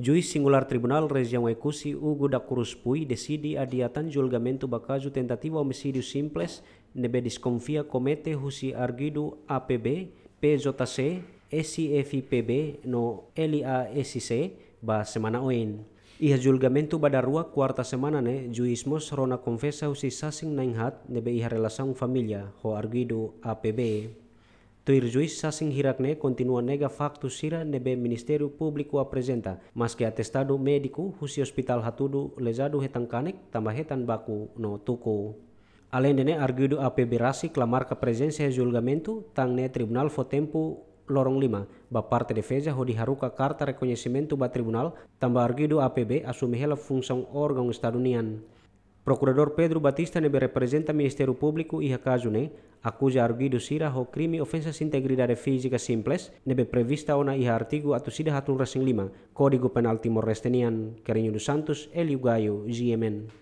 Juiz singular tribunal região ekusi ugo da Cruz Pui desidi adiatan julgamento bakaju tentativa homicídio simples nebe diskonfia comete husi arguido APB PJC e SCFIPB e no LASC e ba semana oin. Iha julgamento bada rua kuarta semana ne juiz mos rona confessa husi sasing nainhat nebe iha relasang familia ho arguido APB hirak ne kontinua nega faktu sira nebe ministeriu publiku apresenta, mas que mediku mediku husi hospital hatudu lezadu hetang kanek tambah hetan baku no tuku. Além de arguido APB Rasi clamar que presença tang ne tangne Tribunal Fotempo lorong lima ba parte defesa ho diharuka carta reconhecimento ba tribunal, tambah arguido APB asumi hela fungsong organ stadunian. Procurador Pedro Batista nebe representa Ministério Público e acaso ne acusa arguido sira ho crime ofensas integridade física simples nebe prevista ona iha artigo atau sida hatun rasing lima Código Penal Timor restenian Carinho dos Santos Elio Gaio GMN